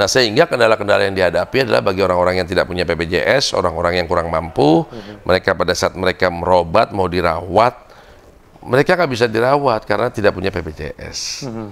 Nah, sehingga kendala-kendala yang dihadapi adalah bagi orang-orang yang tidak punya PPJS, orang-orang yang kurang mampu, mm-hmm. mereka pada saat mereka merobat mau dirawat, mereka nggak bisa dirawat karena tidak punya PPJS. Mm-hmm.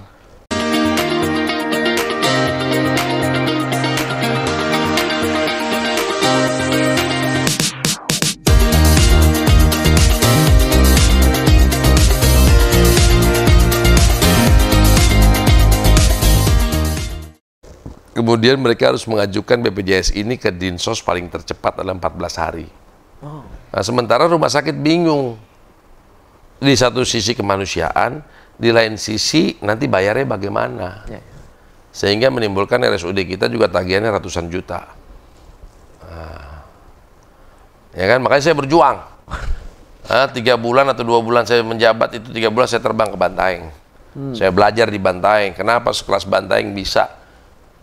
Kemudian mereka harus mengajukan BPJS ini ke Dinsos paling tercepat dalam 14 hari. Oh. Nah, sementara rumah sakit bingung. Di satu sisi kemanusiaan, di lain sisi nanti bayarnya bagaimana. Ya. ya. Sehingga menimbulkan RSUD kita juga tagihannya ratusan juta. Nah. Ya kan, makanya saya berjuang. Nah, tiga bulan atau dua bulan saya menjabat itu tiga bulan saya terbang ke Bantaeng. Hmm. Saya belajar di Bantaeng. Kenapa sekelas Bantaeng bisa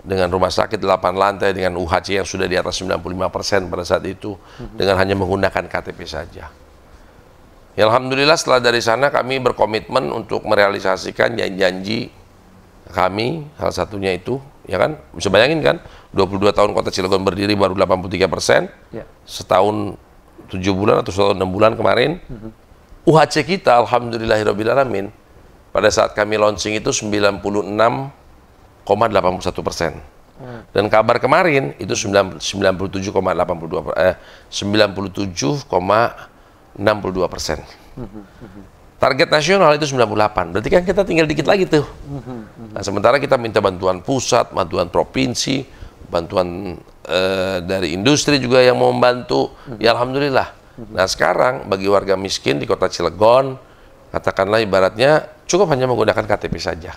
dengan rumah sakit 8 lantai dengan UHC yang sudah di atas 95% pada saat itu hmm. dengan hanya menggunakan KTP saja. Ya, Alhamdulillah setelah dari sana kami berkomitmen untuk merealisasikan janji-janji kami salah satunya itu ya kan bisa bayangin kan 22 tahun kota Cilegon berdiri baru 83 persen ya. setahun tujuh bulan atau setahun enam bulan kemarin hmm. uh -huh. UHC kita alhamdulillahirobbilalamin, pada saat kami launching itu 96 persen. Hmm. Dan kabar kemarin itu 97,82 eh, 97,62 persen. Hmm. Target nasional itu 98. Berarti kan kita tinggal dikit lagi tuh. Hmm. Nah, sementara kita minta bantuan pusat, bantuan provinsi, bantuan eh, dari industri juga yang mau membantu. Ya alhamdulillah. Nah, sekarang bagi warga miskin di Kota Cilegon, katakanlah ibaratnya cukup hanya menggunakan KTP saja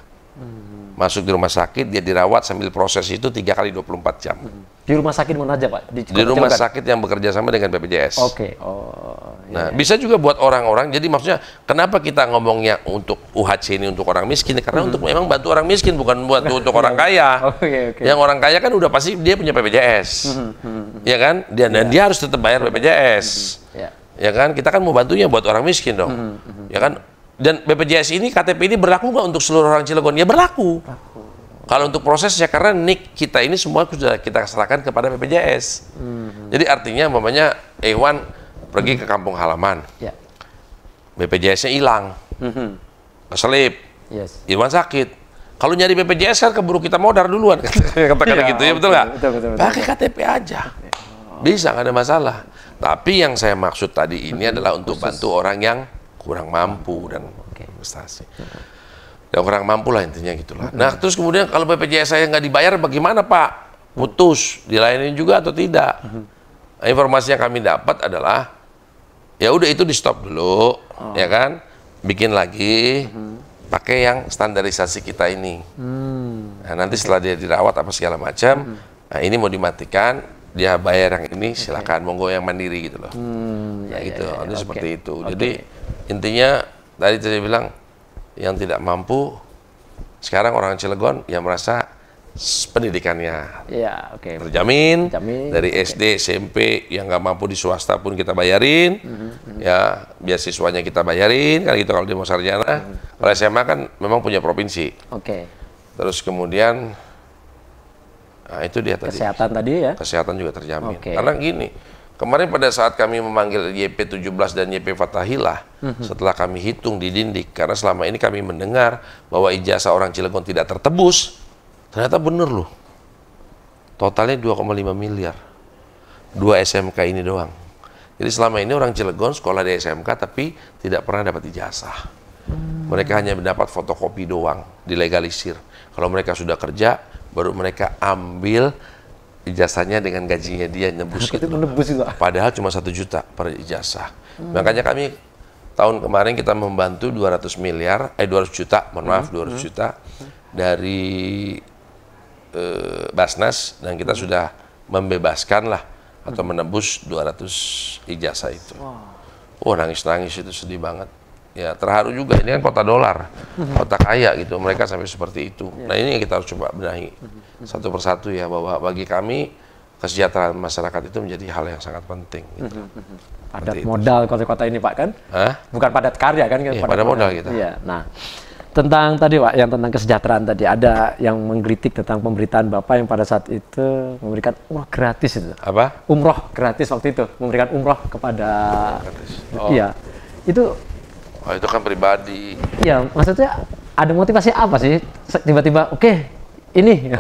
masuk di rumah sakit, dia dirawat sambil proses itu tiga kali 24 jam. Hmm. Di rumah sakit mana aja, Pak? Di, di rumah sakit yang bekerja sama dengan BPJS. Oke. Okay. Oh. Iya, nah, iya. bisa juga buat orang-orang. Jadi maksudnya kenapa kita ngomongnya untuk UHC ini untuk orang miskin? Karena hmm. untuk memang bantu orang miskin bukan buat untuk orang kaya. Oke, Okay, okay. Yang orang kaya kan udah pasti dia punya BPJS. Iya hmm, hmm, Ya kan? Dia, yeah. Dan iya. dia harus tetap bayar BPJS. Hmm. Iya. Ya kan? Kita kan mau bantunya buat orang miskin dong. Ya kan? Dan BPJS ini KTP ini berlaku nggak untuk seluruh orang Cilegon? Ya berlaku. berlaku. Kalau untuk prosesnya karena nik kita ini semua sudah kita serahkan kepada BPJS. Hmm. Jadi artinya mamanya Ewan pergi ke kampung halaman. Ya. BPJS-nya hilang. Hmm. Keselip. Yes. Iwan sakit. Kalau nyari BPJS kan keburu kita modar duluan katakan ya, gitu ya betul nggak? Pakai KTP aja. Bisa nggak ada masalah. Tapi yang saya maksud tadi ini mhm. adalah untuk bantu orang yang kurang mampu dan okay. investasi. Yang kurang mampu gitu lah intinya gitulah. Nah terus kemudian kalau BPJS saya nggak dibayar bagaimana Pak? Putus dilayani juga atau tidak? Mm-hmm. Informasi yang kami dapat adalah ya udah itu di stop dulu, oh. ya kan? Bikin lagi mm-hmm. pakai yang standarisasi kita ini. Hmm. Nah nanti setelah dia dirawat apa segala macam, hmm. nah ini mau dimatikan dia bayar yang ini silakan monggo yang mandiri gitu loh hmm, ya, nah, ya, gitu ya, ya. itu okay. seperti itu okay. jadi intinya tadi saya bilang yang tidak mampu sekarang orang Cilegon yang merasa pendidikannya ya, okay. terjamin, Jamin. dari okay. SD SMP yang nggak mampu di swasta pun kita bayarin mm-hmm. ya beasiswanya kita bayarin kan gitu kalau di mau sarjana mm-hmm. kalau SMA kan memang punya provinsi okay. terus kemudian Nah, itu dia tadi. Kesehatan tadi ya. Kesehatan juga terjamin. Okay. Karena gini, kemarin pada saat kami memanggil YP17 dan YP Fatahilah, mm-hmm. setelah kami hitung di Dindik, karena selama ini kami mendengar bahwa ijazah orang Cilegon tidak tertebus, ternyata benar loh. Totalnya 2,5 miliar. Dua SMK ini doang. Jadi selama ini orang Cilegon sekolah di SMK tapi tidak pernah dapat ijazah. Hmm. Mereka hanya mendapat fotokopi doang, dilegalisir. Kalau mereka sudah kerja, baru mereka ambil ijazahnya dengan gajinya dia nebus gitu. nebus itu. Ah? Padahal cuma satu juta per ijazah. Hmm. Makanya kami tahun kemarin kita membantu 200 miliar, eh 200 juta, mohon maaf hmm. 200 hmm. juta dari eh, Basnas dan kita hmm. sudah membebaskan lah atau hmm. menebus 200 ijazah itu. Wow. Oh nangis-nangis itu sedih banget ya terharu juga ini kan kota dolar hmm. kota kaya gitu mereka sampai seperti itu ya. nah ini yang kita harus coba benahi satu persatu ya bahwa bagi kami kesejahteraan masyarakat itu menjadi hal yang sangat penting gitu. Hmm, hmm, padat modal kota-kota ini pak kan Hah? bukan padat karya kan ya, padat, padat modal kita ya nah tentang tadi pak yang tentang kesejahteraan tadi ada yang mengkritik tentang pemberitaan bapak yang pada saat itu memberikan umroh gratis itu apa umroh gratis waktu itu memberikan umroh kepada gratis. Oh. iya itu Oh, itu kan pribadi. Ya, maksudnya ada motivasi apa sih? Tiba-tiba, oke, okay, ini. ya.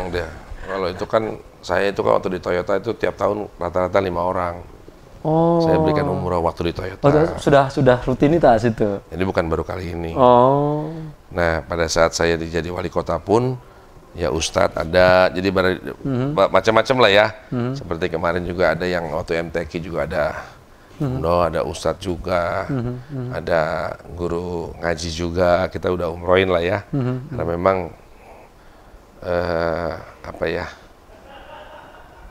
Kalau itu kan, saya itu kan waktu di Toyota itu tiap tahun rata-rata lima orang. Oh. Saya berikan umur waktu di Toyota. Oh, sudah sudah rutinitas itu. Ini bukan baru kali ini. Oh. Nah, pada saat saya jadi wali kota pun, ya Ustadz ada jadi mm -hmm. macam-macam lah ya mm -hmm. seperti kemarin juga ada yang waktu MTQ juga ada hmm. ada ustadz juga, mm Hmm. ada guru ngaji juga. Kita udah umroin lah ya, hmm. karena memang eh, apa ya,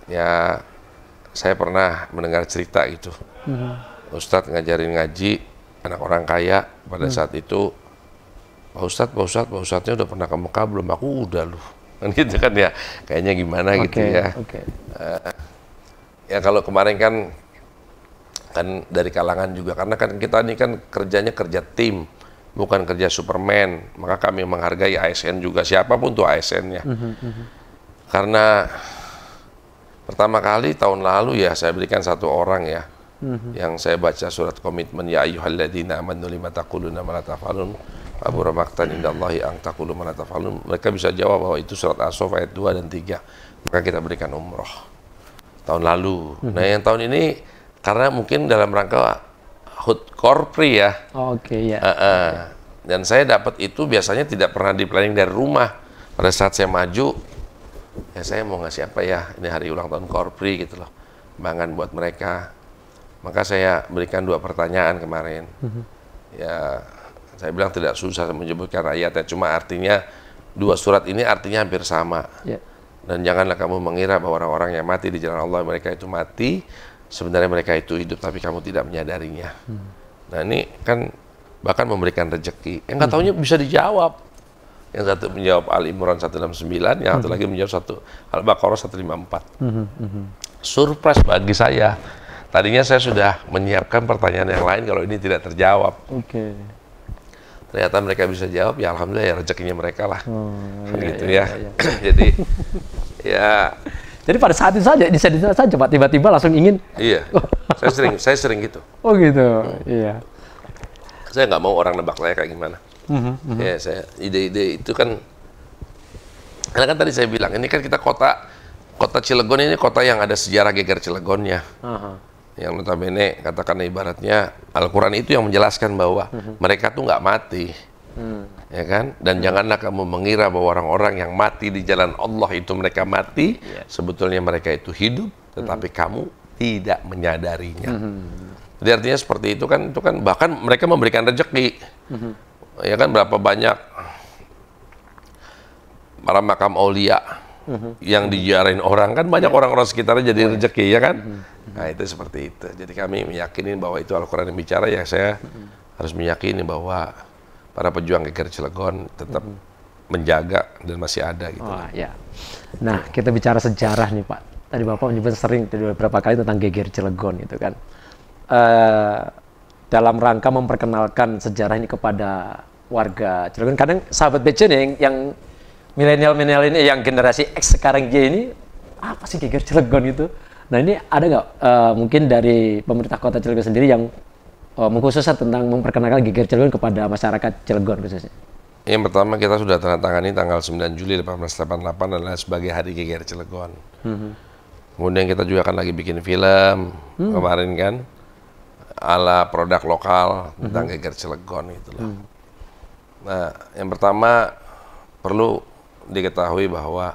ya saya pernah mendengar cerita gitu, hmm. ustadz ngajarin ngaji anak orang kaya pada hmm. saat itu. Pak Ustadz, Pak Ustadz, Pak Ustadznya udah pernah ke Mekah belum? Aku udah loh kan gitu kan ya kayaknya gimana okay, gitu ya okay. uh, eh, ya kalau kemarin kan kan dari kalangan juga karena kan kita ini kan kerjanya kerja tim bukan kerja Superman maka kami menghargai ASN juga siapapun tuh asn ya mm -hmm. karena pertama kali tahun lalu ya saya berikan satu orang ya mm-hmm. yang saya baca surat komitmen ya ayyuhalladzina amanu lima taquluna ma la taf'alun Abu Ramaktan indallahi ang taqulu ma la taf'alun mereka bisa jawab bahwa itu surat asof ayat 2 dan 3 maka kita berikan umroh tahun lalu mm-hmm. nah mhm. yang tahun ini karena mungkin dalam rangka hut korpri ya. Oh, oke okay, ya. Uh, uh. Okay. Dan saya dapat itu biasanya tidak pernah di planning dari rumah. Pada saat saya maju, ya saya mau ngasih apa ya? Ini hari ulang tahun korpri gitu loh, bangan buat mereka. Maka saya berikan dua pertanyaan kemarin. Mm-hmm. Ya, saya bilang tidak susah menyebutkan ayatnya cuma artinya dua surat ini artinya hampir sama. Yeah. Dan janganlah kamu mengira bahwa orang-orang yang mati di jalan Allah mereka itu mati, sebenarnya mereka itu hidup tapi kamu tidak menyadarinya. Hmm. Nah ini kan bahkan memberikan rejeki. Yang nggak tahunya bisa dijawab. Yang satu menjawab Al Imran 169, yang hmm. satu lagi menjawab satu Al Baqarah 154. Hmm. Hmm. Surprise bagi saya. Tadinya saya sudah menyiapkan pertanyaan yang lain kalau ini tidak terjawab. Oke. Okay. Ternyata mereka bisa jawab, ya alhamdulillah ya rezekinya mereka lah. Oh, iya, gitu iya, ya. Iya, iya. Jadi ya jadi pada saat itu saja, di saat itu saja Pak, tiba-tiba langsung ingin. Iya, saya sering, saya sering gitu. Oh gitu, hmm. iya. Saya nggak mau orang nebak saya kayak gimana. Mm -hmm. Ya, saya ide-ide itu kan, karena kan tadi saya bilang, ini kan kita kota, kota Cilegon ini kota yang ada sejarah geger Cilegonnya. Uh -huh yang notabene katakan ibaratnya Al-Quran itu yang menjelaskan bahwa uh-huh. mereka tuh nggak mati hmm. ya kan dan hmm. janganlah kamu mengira bahwa orang-orang yang mati di jalan Allah itu mereka mati yeah. sebetulnya mereka itu hidup tetapi hmm. kamu tidak menyadarinya hmm. jadi artinya seperti itu kan itu kan bahkan mereka memberikan rejeki hmm. ya kan berapa banyak para makam aulia hmm. yang dijarahin orang kan banyak ya. orang-orang yeah. sekitarnya jadi ya. rejeki ya kan hmm. nah itu seperti itu jadi kami meyakini bahwa itu Al-Qur'an yang bicara ya saya hmm. harus meyakini bahwa para pejuang Geger Cilegon tetap mm -hmm. menjaga dan masih ada gitu. Oh, ya. Nah, kita bicara sejarah nih Pak. Tadi Bapak menyebut sering beberapa kali tentang Geger Cilegon gitu kan. Uh, dalam rangka memperkenalkan sejarah ini kepada warga Cilegon. Kadang sahabat BC nih yang, yang milenial-milenial ini, yang generasi X sekarang dia ini, apa sih geger Cilegon itu? Nah ini ada nggak uh, mungkin dari pemerintah kota Cilegon sendiri yang uh, mengkhususkan tentang memperkenalkan geger Cilegon kepada masyarakat Cilegon khususnya? Yang pertama kita sudah tanda tangani tanggal 9 Juli 1888 adalah sebagai Hari Geger Cilegon. -hmm. Kemudian kita juga akan lagi bikin film mm. kemarin kan ala produk lokal tentang mm -hmm. geger Cilegon gitu hmm. Nah, yang pertama perlu diketahui bahwa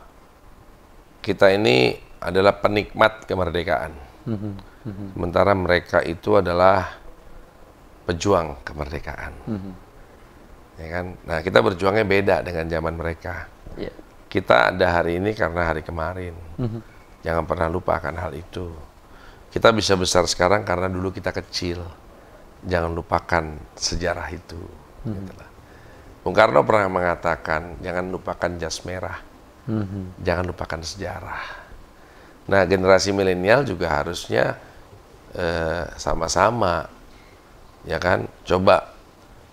kita ini adalah penikmat kemerdekaan. Mm-hmm. Mm-hmm. Sementara mereka itu adalah pejuang kemerdekaan. Mm-hmm. Ya kan? Nah, kita berjuangnya beda dengan zaman mereka. Yeah. Kita ada hari ini karena hari kemarin. Mm-hmm. Jangan pernah lupakan hal itu. Kita bisa besar sekarang karena dulu kita kecil. Jangan lupakan sejarah itu. Mm-hmm. Gitu Bung Karno pernah mengatakan, jangan lupakan jas merah. Mm-hmm. Jangan lupakan sejarah. Nah, generasi milenial juga harusnya eh, sama-sama ya kan? Coba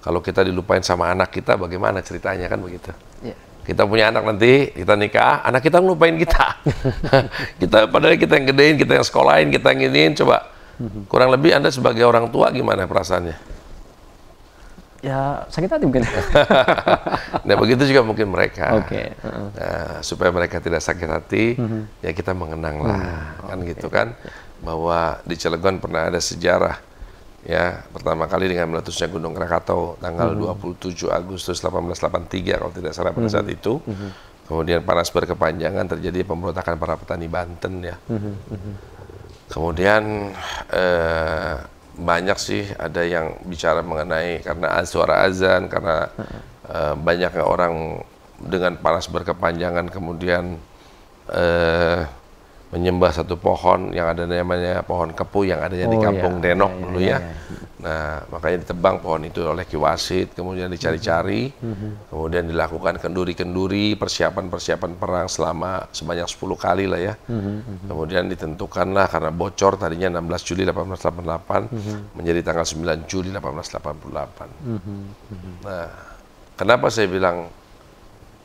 kalau kita dilupain sama anak kita, bagaimana ceritanya kan begitu? Ya. Kita punya anak nanti, kita nikah, anak kita ngelupain kita. kita padahal kita yang gedein, kita yang sekolahin, kita yang iniin, coba. Kurang lebih Anda sebagai orang tua gimana perasaannya? Ya sakit hati mungkin. nah begitu juga mungkin mereka. Oke. Okay. uh -huh. Nah, supaya mereka tidak sakit hati, uh-huh. ya kita mengenang hmm, lah, uh-huh. kan okay. gitu kan. Bahwa di Cilegon pernah ada sejarah ya pertama kali dengan meletusnya Gunung Krakatau tanggal mm -hmm. 27 Agustus 1883 kalau tidak salah pada mm -hmm. saat itu. Mm -hmm. Kemudian panas berkepanjangan terjadi pemberontakan para petani Banten ya. Mm -hmm. Kemudian eh, banyak sih ada yang bicara mengenai karena suara azan karena mm eh, banyaknya orang dengan panas berkepanjangan kemudian eh, menyembah satu pohon yang ada namanya pohon kepu yang adanya oh, di kampung iya, Denok iya, dulu iya, ya. Iya. Nah, makanya ditebang pohon itu oleh Ki Wasit, kemudian dicari-cari, mm-hmm. mm-hmm. kemudian dilakukan kenduri-kenduri, persiapan-persiapan perang selama sebanyak 10 kali lah ya. Mm-hmm, mm-hmm. Kemudian ditentukanlah karena bocor tadinya 16 Juli 1888 mm-hmm. menjadi tanggal 9 Juli 1888. Mm-hmm, mm-hmm. Nah, kenapa saya bilang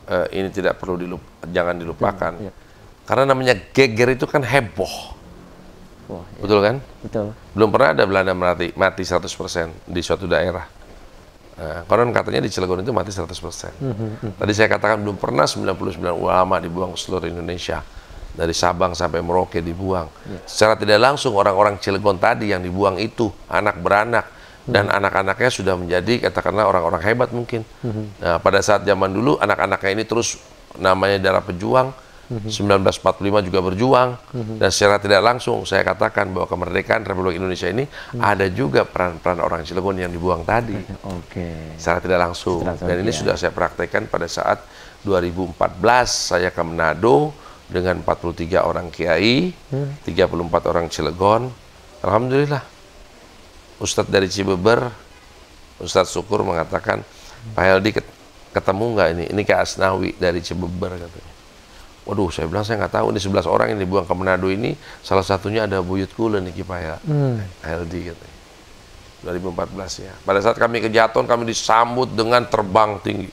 uh, ini tidak perlu dilup jangan dilupakan? Mm-hmm. Iya. Karena namanya geger itu kan heboh. Oh, iya. Betul kan? Betul. Belum pernah ada Belanda mati, mati 100% di suatu daerah. Nah, konon katanya di Cilegon itu mati 100%. Mm hmm, -hmm. Tadi saya katakan belum pernah 99 ulama dibuang ke seluruh Indonesia. Dari Sabang sampai Merauke dibuang. Yeah. Secara tidak langsung orang-orang Cilegon tadi yang dibuang itu anak beranak hmm. dan hmm. anak-anaknya sudah menjadi katakanlah orang-orang hebat mungkin. Hmm, hmm. Nah, pada saat zaman dulu anak-anaknya ini terus namanya darah pejuang Mhm. empat -hmm. 1945 juga berjuang mhm. dan secara tidak langsung saya katakan bahwa kemerdekaan Republik Indonesia ini mhm. ada juga peran-peran orang Cilegon yang dibuang tadi. Oke. Secara tidak langsung dan ini sudah ya. saya praktekkan pada saat 2014 saya ke Manado dengan 43 orang kiai, hmm. 34 orang Cilegon. Alhamdulillah. Ustadz dari Cibeber, Ustadz Syukur mengatakan, Pak Heldi ketemu nggak ini? Ini ke Asnawi dari Cibeber katanya. Waduh, saya bilang saya nggak tahu ini 11 orang yang dibuang ke Manado ini salah satunya ada Buyut buyutku Leniki Paya, hmm. LD gitu. 2014 ya. Pada saat kami ke Jaton kami disambut dengan terbang tinggi.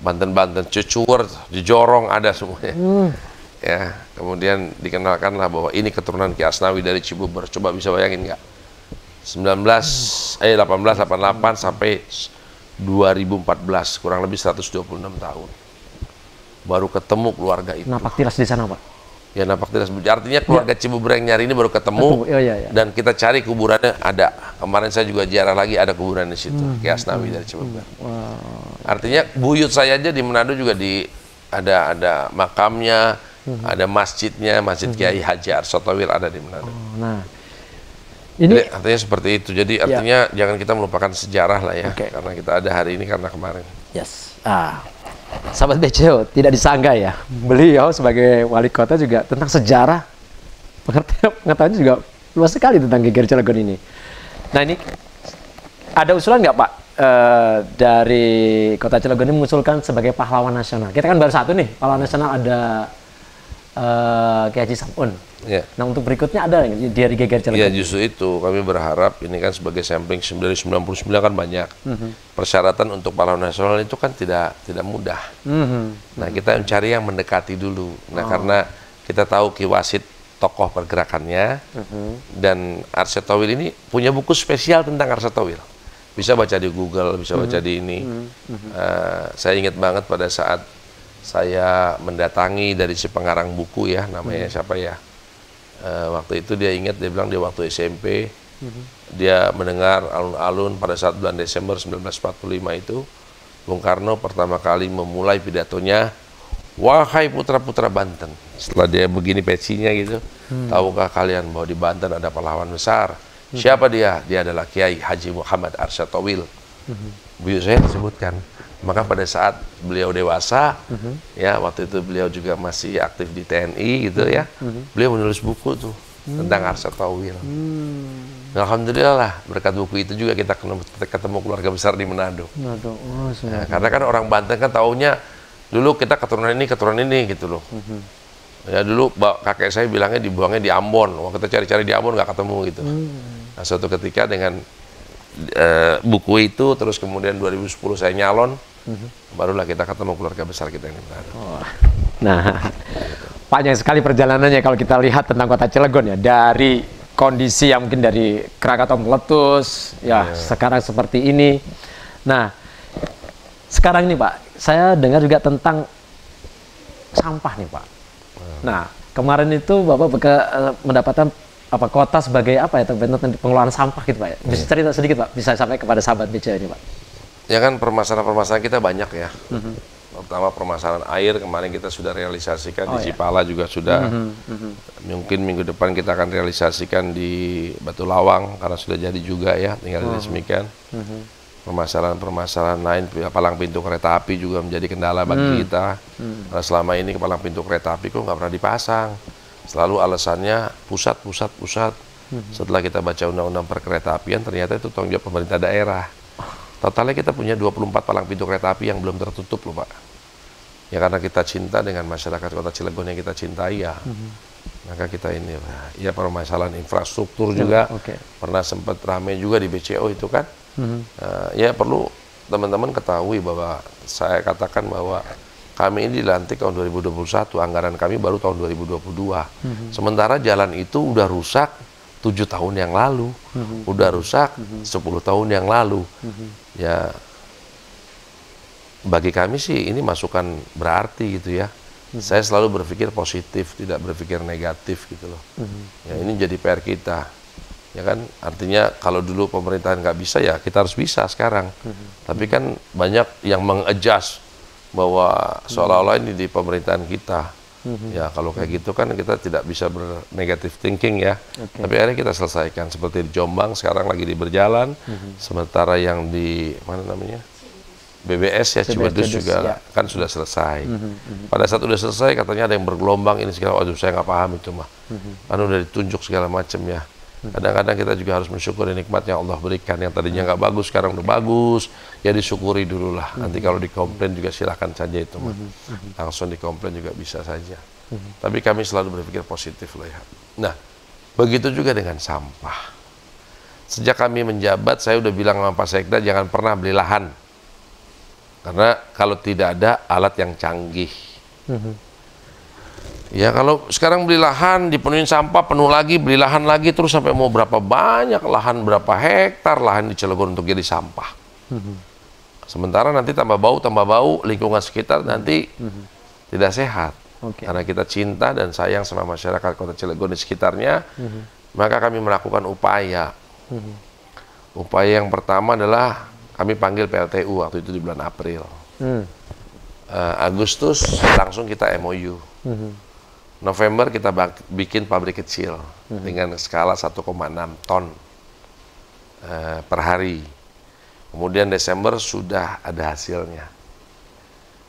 Banten-Banten, Cucur, Jorong ada semuanya. Hmm. Ya, kemudian dikenalkanlah bahwa ini keturunan Ki Asnawi dari Cibubur. Coba bisa bayangin nggak? 19 hmm. eh 1888 sampai 2014 kurang lebih 126 tahun baru ketemu keluarga itu. Napak tilas di sana, Pak. Ya napak tilas. Artinya keluarga ya. Cibubreng nyari ini baru ketemu. ketemu. Ya, ya, ya. Dan kita cari kuburannya ada. Kemarin saya juga jarang lagi ada kuburan di situ. Hmm. Kias Nawi hmm, dari Cibubreng. Hmm. Wow. Artinya buyut saya aja di Manado juga di ada ada makamnya, hmm. ada masjidnya, Masjid hmm. Kiai Haji Sotowir ada di Manado. Oh, nah. Ini Jadi, artinya seperti itu. Jadi ya. artinya ya. jangan kita melupakan sejarah lah ya, okay. karena kita ada hari ini karena kemarin. Yes. Ah sahabat BCO tidak disangka ya beliau sebagai wali kota juga tentang sejarah pengertian pengetahuannya juga luas sekali tentang geger Cilegon ini nah ini ada usulan nggak Pak e, dari kota Cilegon ini mengusulkan sebagai pahlawan nasional kita kan baru satu nih pahlawan nasional ada uh, Kiai Haji Samun. Ya. Nah untuk berikutnya ada hari geger Iya yeah, justru itu kami berharap ini kan sebagai sampling 99 kan banyak mm -hmm. persyaratan untuk para nasional itu kan tidak tidak mudah. Mm -hmm. Nah kita mencari yang mendekati dulu. Nah oh. karena kita tahu Ki Wasit tokoh pergerakannya mm -hmm. dan Arsyad ini punya buku spesial tentang Arsyad Bisa baca di Google, bisa baca mm -hmm. di ini. Mm -hmm. uh, saya ingat banget pada saat saya mendatangi dari si pengarang buku ya namanya hmm. siapa ya e, waktu itu dia ingat dia bilang dia waktu SMP hmm. dia mendengar alun-alun pada saat bulan Desember 1945 itu Bung Karno pertama kali memulai pidatonya wahai putra-putra Banten setelah dia begini pecinya gitu hmm. tahukah kalian bahwa di Banten ada pahlawan besar hmm. siapa dia dia adalah Kiai Haji Muhammad Arsyad Towil hmm. Bu saya disebutkan. Maka pada saat beliau dewasa, uh mhm. -huh. ya waktu itu beliau juga masih aktif di TNI gitu ya, uh mhm. -huh. Mhm. beliau menulis buku tuh hmm. tentang Arsa Tawil. Hmm. Nah, Alhamdulillah lah berkat buku itu juga kita ketemu, keluarga besar di Manado. Manado. Oh, ya, karena kan orang Banten kan taunya dulu kita keturunan ini keturunan ini gitu loh. Uh -huh. Ya dulu kakek saya bilangnya dibuangnya di Ambon. Waktu kita cari-cari di Ambon nggak ketemu gitu. Hmm. Nah, suatu ketika dengan e, buku itu terus kemudian 2010 saya nyalon mm -hmm. barulah kita ketemu keluarga besar kita yang di Oh. Nah, panjang sekali perjalanannya kalau kita lihat tentang kota Cilegon ya dari kondisi yang mungkin dari Krakatau meletus ya yeah. sekarang seperti ini. Nah, sekarang ini Pak, saya dengar juga tentang sampah nih Pak. Iya. Nah, kemarin itu Bapak beka, eh, mendapatkan apa kota sebagai apa ya pengelolaan sampah gitu pak ya. bisa iya. cerita sedikit pak bisa sampai kepada sahabat BCA ini pak ya kan permasalahan-permasalahan kita banyak ya mm-hmm. terutama permasalahan air kemarin kita sudah realisasikan oh, di iya. Cipala ya. juga sudah mm-hmm, mm-hmm. mungkin minggu depan kita akan realisasikan di Batu Lawang karena sudah jadi juga ya tinggal mm-hmm. diresmikan mm-hmm. permasalahan-permasalahan lain palang pintu kereta api juga menjadi kendala bagi hmm kita mm-hmm. karena selama ini palang pintu kereta api kok nggak pernah dipasang Selalu alasannya pusat, pusat, pusat. Hmm. Setelah kita baca undang-undang perkereta apian, ternyata itu tanggung jawab pemerintah daerah. Totalnya kita punya 24 palang pintu kereta api yang belum tertutup loh Pak. Ya karena kita cinta dengan masyarakat kota Cilegon yang kita cintai ya. Hmm. Maka kita ini ya permasalahan infrastruktur ya, juga. Hmm. Okay. Pernah sempat ramai juga di BCO itu kan. Hmm. Uh, ya perlu teman-teman ketahui bahwa saya katakan bahwa kami ini dilantik tahun 2021, anggaran kami baru tahun 2022. Hmm. Sementara jalan itu udah rusak tujuh tahun yang lalu, hmm. udah rusak hmm. 10 tahun yang lalu. Hmm. Ya bagi kami sih ini masukan berarti gitu ya. Hmm. Saya selalu berpikir positif, tidak berpikir negatif gitu loh. Hmm. Ya ini jadi PR kita ya kan artinya kalau dulu pemerintahan nggak bisa ya kita harus bisa sekarang mm -hmm. tapi kan banyak yang mengejas bahwa hmm. seolah-olah ini di pemerintahan kita. Mm-hmm. Ya kalau kayak gitu kan kita tidak bisa bernegatif thinking ya. Okay. Tapi akhirnya kita selesaikan seperti di Jombang sekarang lagi di berjalan, mm-hmm. sementara yang di mana namanya BBS ya Cibadus juga ya. kan sudah selesai. Mm-hmm. Pada saat sudah selesai katanya ada yang bergelombang ini segala, waduh saya nggak paham itu mah. Mm-hmm. Anu udah ditunjuk segala macam ya. Kadang-kadang kita juga harus mensyukuri nikmat yang Allah berikan yang tadinya nggak bagus sekarang udah bagus. Ya disyukuri lah Nanti kalau dikomplain juga silahkan saja itu mah. Langsung dikomplain juga bisa saja. Tapi kami selalu berpikir positif loh ya. Nah, begitu juga dengan sampah. Sejak kami menjabat saya udah bilang sama Pak Sekda jangan pernah beli lahan. Karena kalau tidak ada alat yang canggih. Ya kalau sekarang beli lahan dipenuhi sampah penuh lagi beli lahan lagi terus sampai mau berapa banyak lahan berapa hektar lahan di Cilegon untuk jadi sampah. Hmm. Sementara nanti tambah bau tambah bau lingkungan sekitar nanti hmm. tidak sehat. Okay. Karena kita cinta dan sayang sama masyarakat Kota Cilegon di sekitarnya, hmm. maka kami melakukan upaya. Hmm. Upaya yang pertama adalah kami panggil PLTU waktu itu di bulan April. Hmm. Uh, Agustus langsung kita MOU. Hmm November kita bikin pabrik kecil hmm. dengan skala 1,6 ton uh, per hari. Kemudian Desember sudah ada hasilnya.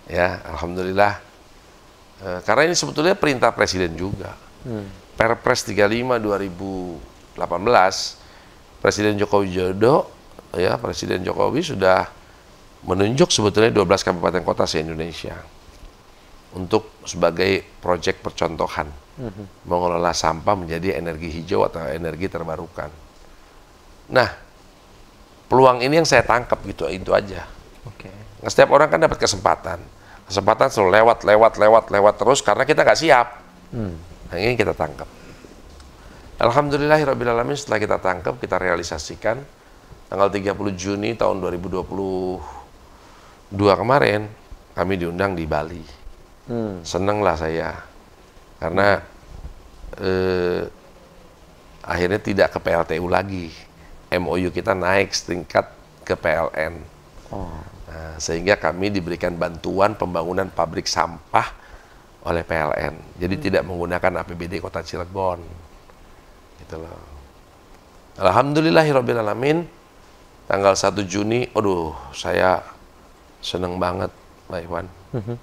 Ya, alhamdulillah. Uh, karena ini sebetulnya perintah presiden juga. Hmm. Perpres 35 2018 Presiden Joko Widodo ya Presiden Jokowi sudah menunjuk sebetulnya 12 kabupaten kota se Indonesia untuk sebagai proyek percontohan mm-hmm. mengelola sampah menjadi energi hijau atau energi terbarukan. Nah, peluang ini yang saya tangkap gitu itu aja. Okay. Nah, setiap orang kan dapat kesempatan, kesempatan selalu lewat, lewat, lewat, lewat terus karena kita nggak siap. Mm. Nah, ini kita tangkap. Alhamdulillahirobbilalamin setelah kita tangkap, kita realisasikan tanggal 30 Juni tahun 2022 kemarin kami diundang di Bali hmm. seneng lah saya karena eh, akhirnya tidak ke PLTU lagi MOU kita naik setingkat ke PLN oh. nah, sehingga kami diberikan bantuan pembangunan pabrik sampah oleh PLN jadi hmm. tidak menggunakan APBD Kota Cilegon gitu loh Alhamdulillahirobbilalamin tanggal 1 Juni aduh saya seneng banget Pak Iwan mm -hmm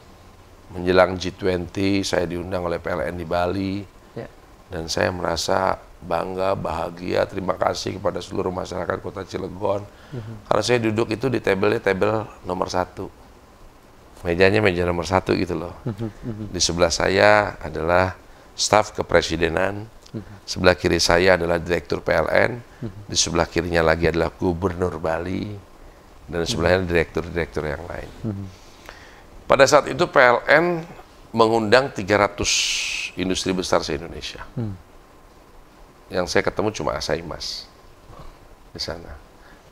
menjelang G20 saya diundang oleh PLN di Bali ya. dan saya merasa bangga bahagia terima kasih kepada seluruh masyarakat kota Cilegon mm karena saya duduk itu di tabelnya tabel nomor satu mejanya meja nomor satu gitu loh mhm, mhm. di sebelah saya adalah staf kepresidenan mhm. sebelah kiri saya adalah direktur PLN di sebelah kirinya lagi adalah gubernur Bali dan sebelahnya direktur-direktur yang lain pada saat itu PLN mengundang 300 industri besar se-Indonesia. Hmm. Yang saya ketemu cuma Asaimas di sana.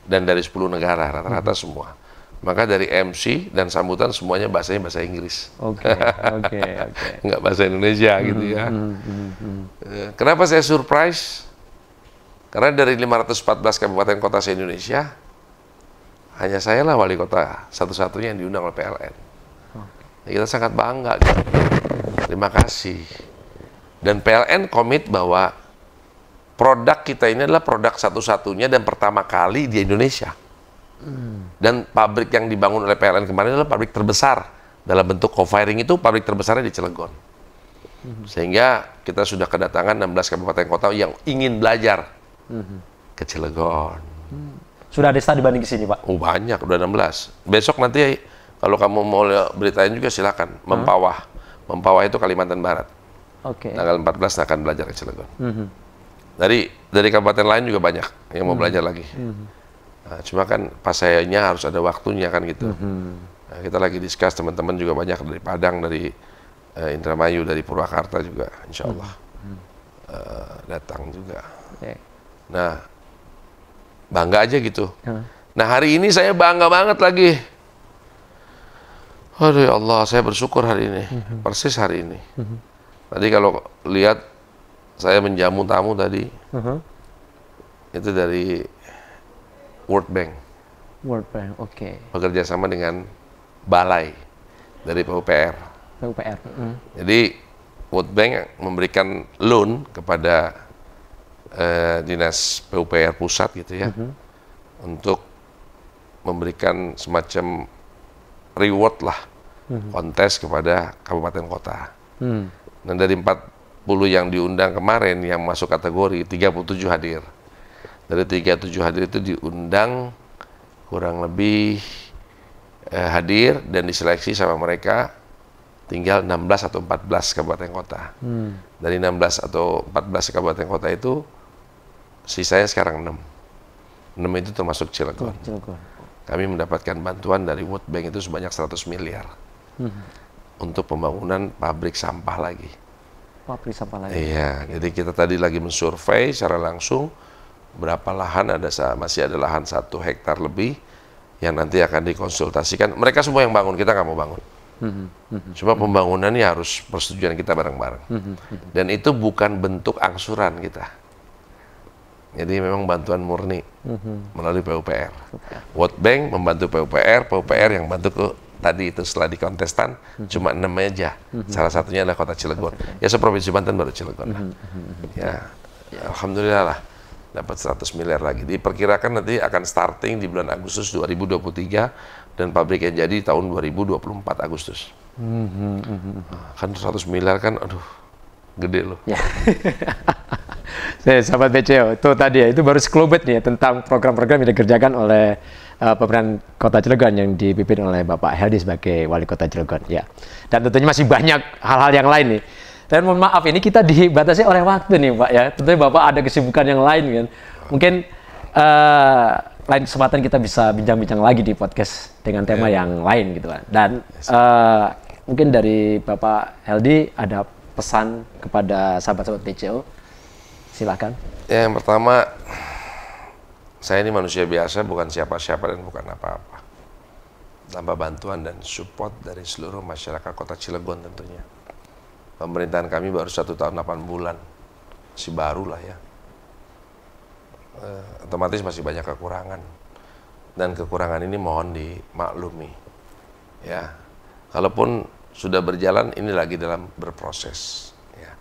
Dan dari 10 negara rata-rata hmm. semua. Maka dari MC dan sambutan semuanya bahasanya bahasa Inggris. Oke, oke, oke. Enggak bahasa Indonesia hmm, gitu ya. Hmm, hmm, hmm. Eh, kenapa saya surprise? Karena dari 514 kabupaten kota se-Indonesia, hanya saya lah wali kota satu-satunya yang diundang oleh PLN kita sangat bangga gitu. terima kasih dan PLN komit bahwa produk kita ini adalah produk satu-satunya dan pertama kali di Indonesia hmm. dan pabrik yang dibangun oleh PLN kemarin adalah pabrik terbesar dalam bentuk co-firing itu pabrik terbesarnya di Cilegon hmm. sehingga kita sudah kedatangan 16 kabupaten kota yang ingin belajar hmm. ke Cilegon sudah ada studi banding ke sini pak? Oh banyak, udah 16 besok nanti kalau kamu mau beritain juga silakan. Mempawah. Mempawah itu Kalimantan Barat. Oke. Okay. Tanggal 14 akan belajar ke Cilegon. Mm -hmm. Dari dari kabupaten lain juga banyak yang mau mm -hmm. belajar lagi. Mm -hmm. nah, cuma kan pas sayanya harus ada waktunya kan gitu. Mm -hmm. nah, kita lagi diskus teman-teman juga banyak dari Padang, dari uh, Indramayu, dari Purwakarta juga, insya mhm. Allah mm -hmm. uh, datang juga. Okay. Nah bangga aja gitu. Mm -hmm. Nah hari ini saya bangga banget lagi Aduh ya Allah, saya bersyukur hari ini, mm-hmm. persis hari ini. Mm-hmm. Tadi kalau lihat saya menjamu tamu tadi, mm-hmm. itu dari World Bank. World Bank, oke. Okay. Bekerja sama dengan Balai dari PUPR. PUPR. Mm. Jadi World Bank memberikan loan kepada eh, dinas PUPR pusat gitu ya, mm-hmm. untuk memberikan semacam reward lah hmm. kontes kepada kabupaten kota. Hmm. Dan dari 40 yang diundang kemarin yang masuk kategori 37 hadir. Dari 37 hadir itu diundang kurang lebih eh, hadir dan diseleksi sama mereka tinggal 16 atau 14 kabupaten kota. Hmm. Dari 16 atau 14 kabupaten kota itu sisanya sekarang 6. 6 itu termasuk Cilegon. Oh, Cilegon kami mendapatkan bantuan dari World Bank itu sebanyak 100 miliar hmm. untuk pembangunan pabrik sampah lagi. Pabrik sampah lagi. Iya, jadi kita tadi lagi mensurvei secara langsung berapa lahan ada masih ada lahan satu hektar lebih yang nanti akan dikonsultasikan. Mereka semua yang bangun, kita nggak mau bangun. Hmm. Hmm. hmm. Cuma pembangunannya harus persetujuan kita bareng-bareng. Hmm, hmm, Dan itu bukan bentuk angsuran kita jadi memang bantuan murni mm-hmm. melalui PUPR. World Bank membantu PUPR, PUPR yang bantu ke tadi itu setelah dikontestan mm-hmm. cuma enam meja, Mm-hmm. Salah satunya adalah kota Cilegon. Okay. Ya seprovinsi Banten baru Cilegon lah. Mm-hmm. mm-hmm. Ya, yeah. alhamdulillah lah dapat 100 miliar lagi. Diperkirakan nanti akan starting di bulan Agustus 2023 dan pabriknya jadi tahun 2024 Agustus. Mm-hmm. mm-hmm. Kan 100 miliar kan aduh gede loh. Yeah. Nih, sahabat BCO, itu tadi ya, itu baru sekelubit nih ya, tentang program-program yang dikerjakan oleh uh, eh, pemerintah Kota Cilegon yang dipimpin oleh Bapak Heldi sebagai Wali Kota Cilegon. Ya, dan tentunya masih banyak hal-hal yang lain nih. Dan mohon maaf, ini kita dibatasi oleh waktu nih, Pak ya. Tentunya Bapak ada kesibukan yang lain kan. Mungkin uh, lain kesempatan kita bisa bincang-bincang lagi di podcast dengan tema yeah. yang lain gitu kan. Dan uh, mungkin dari Bapak Heldi ada pesan kepada sahabat-sahabat -sahabat Silakan. Ya, yang pertama, saya ini manusia biasa, bukan siapa-siapa dan bukan apa-apa. Tanpa bantuan dan support dari seluruh masyarakat kota Cilegon tentunya. Pemerintahan kami baru satu tahun 8 bulan, masih baru lah ya. Uh, otomatis masih banyak kekurangan. Dan kekurangan ini mohon dimaklumi. Ya, kalaupun sudah berjalan, ini lagi dalam berproses. Ya.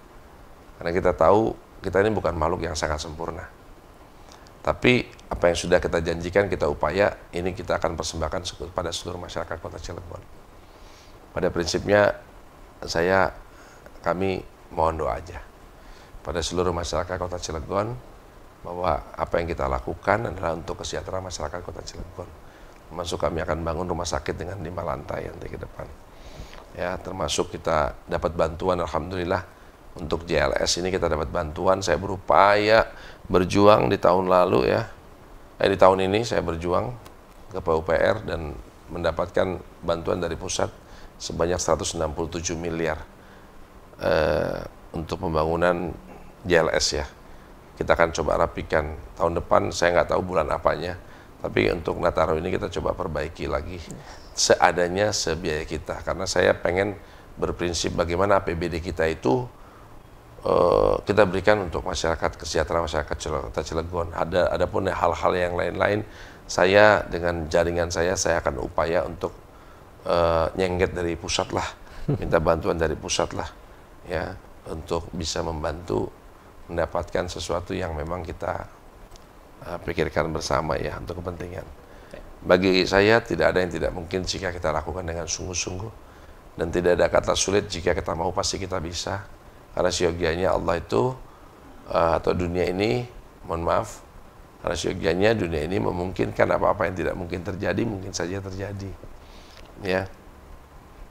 Karena kita tahu kita ini bukan makhluk yang sangat sempurna. Tapi apa yang sudah kita janjikan, kita upaya, ini kita akan persembahkan pada seluruh masyarakat kota Cilegon. Pada prinsipnya, saya, kami mohon doa aja. Pada seluruh masyarakat kota Cilegon, bahwa apa yang kita lakukan adalah untuk kesejahteraan masyarakat kota Cilegon. Termasuk kami akan bangun rumah sakit dengan lima lantai nanti ke depan. Ya, termasuk kita dapat bantuan, Alhamdulillah, untuk JLS ini kita dapat bantuan. Saya berupaya berjuang di tahun lalu ya. Eh di tahun ini saya berjuang ke PUPR dan mendapatkan bantuan dari pusat sebanyak 167 miliar eh, untuk pembangunan JLS ya. Kita akan coba rapikan tahun depan saya nggak tahu bulan apanya. Tapi untuk nataro ini kita coba perbaiki lagi seadanya sebiaya kita karena saya pengen berprinsip bagaimana APBD kita itu Eh, kita berikan untuk masyarakat kesejahteraan masyarakat Kota Cilegon. Ada adapun hal-hal yang lain-lain saya dengan jaringan saya saya akan upaya untuk uh, nyengget dari pusat lah, minta bantuan dari pusat lah ya untuk bisa membantu mendapatkan sesuatu yang memang kita uh, pikirkan bersama ya untuk kepentingan. Bagi saya tidak ada yang tidak mungkin jika kita lakukan dengan sungguh-sungguh dan tidak ada kata sulit jika kita mau pasti kita bisa karena siogianya Allah itu uh, atau dunia ini mohon maaf Karena siogianya dunia ini memungkinkan apa-apa yang tidak mungkin terjadi mungkin saja terjadi ya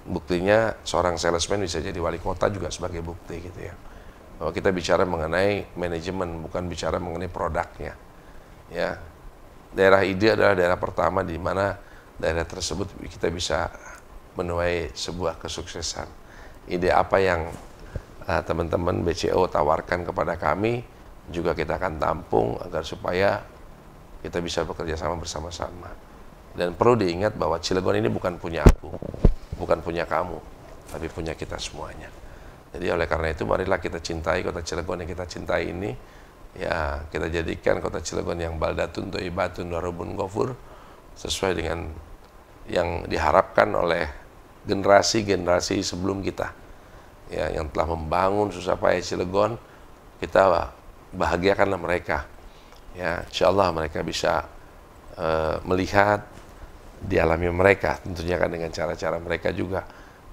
buktinya seorang salesman bisa jadi wali kota juga sebagai bukti gitu ya bahwa kita bicara mengenai manajemen bukan bicara mengenai produknya ya daerah ide adalah daerah pertama di mana daerah tersebut kita bisa menuai sebuah kesuksesan ide apa yang Ah, teman-teman BCO tawarkan kepada kami juga kita akan tampung agar supaya kita bisa bekerja sama bersama-sama. Dan perlu diingat bahwa Cilegon ini bukan punya aku, bukan punya kamu, tapi punya kita semuanya. Jadi oleh karena itu marilah kita cintai kota Cilegon yang kita cintai ini. Ya, kita jadikan kota Cilegon yang baldatun toibatun warubun gofur sesuai dengan yang diharapkan oleh generasi-generasi sebelum kita ya yang telah membangun susah payah Cilegon kita bahagiakanlah mereka ya insya Allah mereka bisa uh, melihat dialami mereka tentunya kan dengan cara-cara mereka juga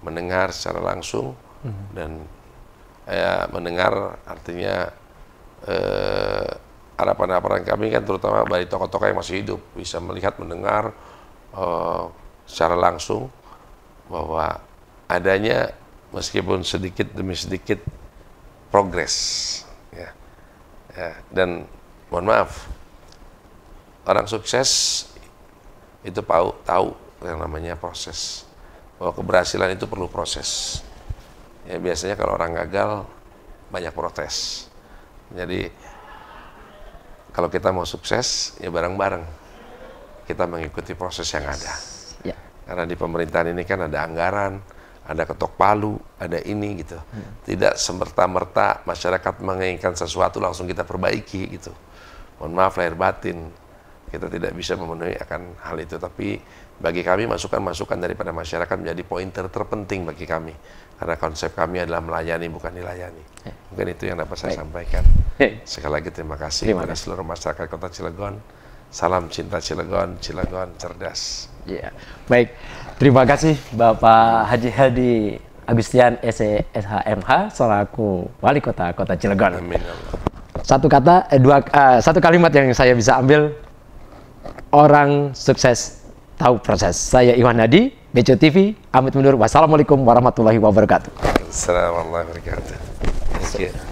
mendengar secara langsung mm-hmm. dan ya, mendengar artinya uh, harapan-harapan kami kan terutama dari tokoh-tokoh yang masih hidup bisa melihat mendengar uh, secara langsung bahwa adanya meskipun sedikit demi sedikit progres ya. ya dan mohon maaf orang sukses itu tahu tahu yang namanya proses bahwa keberhasilan itu perlu proses ya biasanya kalau orang gagal banyak protes jadi kalau kita mau sukses ya bareng-bareng kita mengikuti proses yang ada ya. karena di pemerintahan ini kan ada anggaran ada ketok palu, ada ini gitu. Hmm. Tidak semerta-merta masyarakat menginginkan sesuatu langsung kita perbaiki gitu. Mohon maaf lahir batin, kita tidak bisa memenuhi akan hal itu. Tapi bagi kami masukan-masukan daripada masyarakat menjadi pointer terpenting bagi kami. Karena konsep kami adalah melayani bukan dilayani. Hmm. Mungkin itu yang dapat saya sampaikan. Eh. Sekali lagi terima kasih terima kepada seluruh masyarakat kota Cilegon. Salam cinta Cilegon, Cilegon cerdas. Ya. Baik. Terima kasih Bapak Haji Hadi Agustian SHMH e selaku Wali Kota Kota Cilegon. Amin. Ya satu kata, eh, dua, uh, satu kalimat yang saya bisa ambil orang sukses tahu proses. Saya Iwan Hadi, Bejo TV, amit mundur. Wassalamualaikum warahmatullahi wabarakatuh. Assalamualaikum warahmatullahi wabarakatuh.